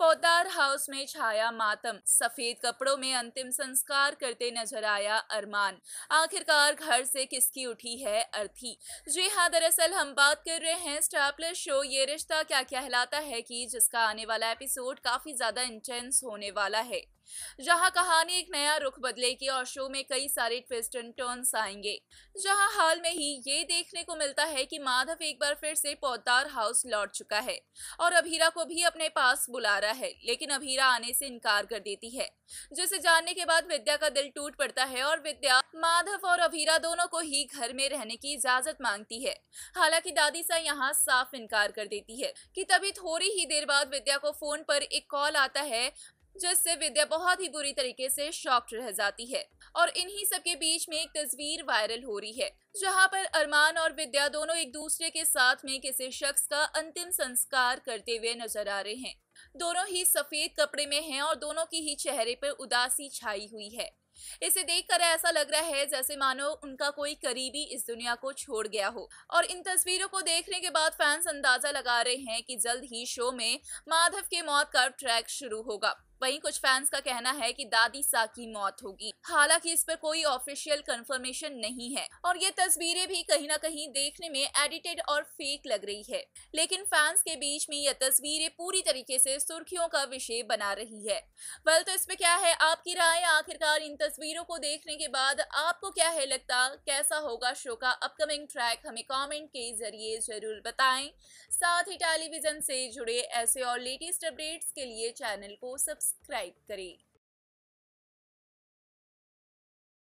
Poddar house में छाया मातम सफेद कपड़ों में अंतिम संस्कार करते नजर आया अरमान आखिरकार घर से किसकी उठी है अर्थी जी हाँ दरअसल हम बात कर रहे हैं प्लस शो ये रिश्ता क्या कहलाता है कि जिसका आने वाला एपिसोड काफी ज्यादा इंटेंस होने वाला है जहां कहानी एक नया रुख बदलेगी और शो में कई सारे ट्विस्ट एंड टर्न्स आएंगे जहां हाल में ही ये देखने को मिलता है कि माधव एक बार फिर से पौतार हाउस लौट चुका है और अभीरा को भी अपने पास बुला रहा है लेकिन अभीरा आने से इनकार कर देती है जिसे जानने के बाद विद्या का दिल टूट पड़ता है और विद्या माधव और अभीरा दोनों को ही घर में रहने की इजाजत मांगती है हालांकि दादी सा यहाँ साफ इनकार कर देती है कि तभी थोड़ी ही देर बाद विद्या को फोन पर एक कॉल आता है जिससे विद्या बहुत ही बुरी तरीके से शॉक्ट रह जाती है और इन्हीं सब के बीच में एक तस्वीर वायरल हो रही है जहां पर अरमान और विद्या दोनों एक दूसरे के साथ में किसी शख्स का अंतिम संस्कार करते हुए नजर आ रहे हैं दोनों ही सफेद कपड़े में हैं और दोनों की ही चेहरे पर उदासी छाई हुई है इसे देखकर ऐसा लग रहा है जैसे मानो उनका कोई करीबी इस दुनिया को छोड़ गया हो और इन तस्वीरों को देखने के बाद फैंस अंदाजा लगा रहे हैं कि जल्द ही शो में माधव के मौत का ट्रैक शुरू होगा वहीं कुछ फैंस का कहना है कि दादी सा की मौत होगी हालांकि इस पर कोई ऑफिशियल कंफर्मेशन नहीं है और ये तस्वीरें भी कहीं ना कहीं देखने में एडिटेड और फेक लग रही है लेकिन फैंस के बीच में ये तस्वीरें पूरी तरीके से सुर्खियों का विषय बना रही है वेल तो इस पे क्या है आपकी राय आखिरकार इन तस्वीरों को देखने के बाद आपको क्या है लगता कैसा होगा शो का अपकमिंग ट्रैक हमें कॉमेंट के जरिए जरूर बताएं साथ ही टेलीविजन से जुड़े ऐसे और लेटेस्ट अपडेट्स के लिए चैनल को सब्सक्राइब सब्सक्राइब करें